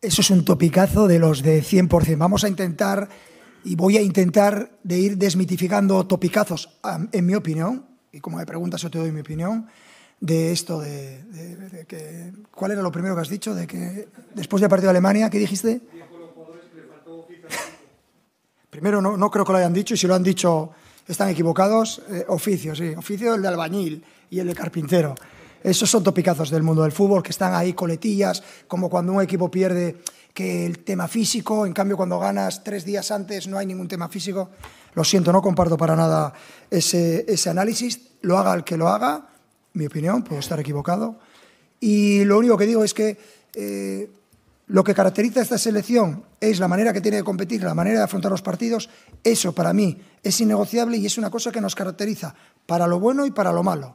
Eso es un topicazo de los de 100%. Vamos a intentar y voy a intentar de ir desmitificando topicazos, en mi opinión, y como me preguntas yo te doy mi opinión, de esto de, que... ¿Cuál era lo primero que has dicho? De que después de partido Alemania, ¿qué dijiste? Primero, no, no creo que lo hayan dicho y si lo han dicho están equivocados. Eh, oficio, sí. Oficio el de albañil y el de carpintero esos son topicazos del mundo del fútbol, que están ahí coletillas, como cuando un equipo pierde que el tema físico, en cambio cuando ganas tres días antes no hay ningún tema físico. Lo siento, no comparto para nada ese, análisis, lo haga el que lo haga, mi opinión, puedo estar equivocado. Y lo único que digo es que eh, lo que caracteriza a esta selección es la manera que tiene de competir, la manera de afrontar los partidos. Eso para mí es innegociable y es una cosa que nos caracteriza para lo bueno y para lo malo.